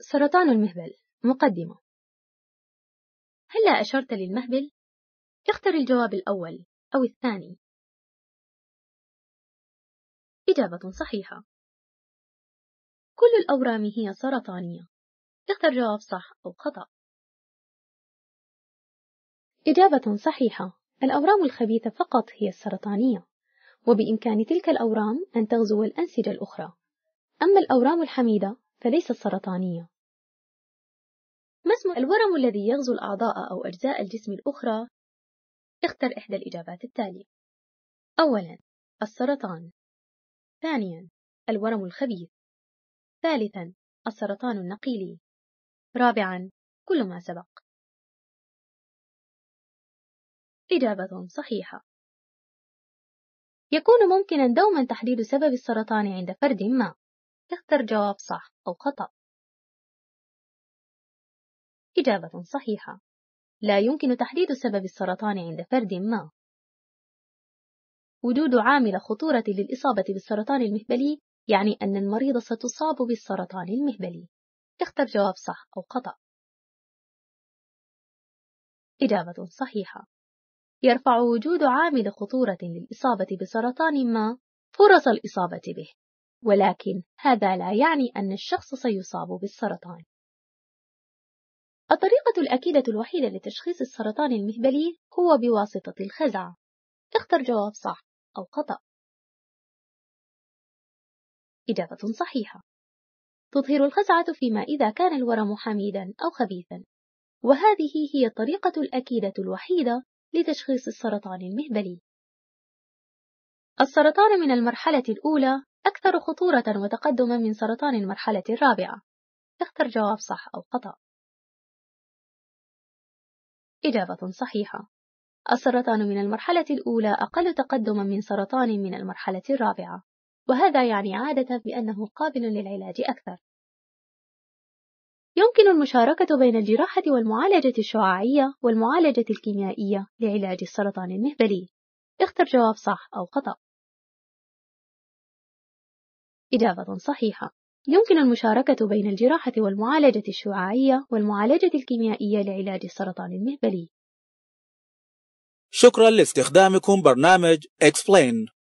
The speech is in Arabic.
سرطان المهبل مقدمة هلا أشرت للمهبل؟ اختر الجواب الأول أو الثاني إجابة صحيحة كل الأورام هي سرطانية اختر جواب صح أو خطأ إجابة صحيحة الأورام الخبيثة فقط هي السرطانية وبإمكان تلك الأورام أن تغزو الأنسجة الأخرى أما الأورام الحميدة فليست سرطانية ما اسم الورم الذي يغزو الأعضاء أو أجزاء الجسم الأخرى؟ اختر إحدى الإجابات التالية أولا السرطان ثانيا الورم الخبيث ثالثا السرطان النقيلي رابعا كل ما سبق إجابة صحيحة يكون ممكنا دوما تحديد سبب السرطان عند فرد ما اختر جواب صح أو خطأ إجابة صحيحة لا يمكن تحديد سبب السرطان عند فرد ما وجود عامل خطورة للإصابة بالسرطان المهبلي يعني أن المريض ستصاب بالسرطان المهبلي اختر جواب صح أو خطأ إجابة صحيحة يرفع وجود عامل خطورة للإصابة بسرطان ما فرص الإصابة به، ولكن هذا لا يعني أن الشخص سيصاب بالسرطان. الطريقة الأكيدة الوحيدة لتشخيص السرطان المهبلي هو بواسطة الخزعة. اختر جواب صح أو خطأ. إجابة صحيحة. تظهر الخزعة فيما إذا كان الورم حميدًا أو خبيثًا، وهذه هي الطريقة الأكيدة الوحيدة لتشخيص السرطان المهبلي السرطان من المرحلة الأولى أكثر خطورة وتقدما من سرطان المرحلة الرابعة اختر جواب صح أو خطأ إجابة صحيحة السرطان من المرحلة الأولى أقل تقدما من سرطان من المرحلة الرابعة وهذا يعني عادة بأنه قابل للعلاج أكثر يمكن المشاركة بين الجراحة والمعالجة الشعاعية والمعالجة الكيميائية لعلاج السرطان المهبلي. اختر جواب صح أو خطأ. إجابة صحيحة يمكن المشاركة بين الجراحة والمعالجة الشعاعية والمعالجة الكيميائية لعلاج السرطان المهبلي. شكرا لاستخدامكم برنامج Explain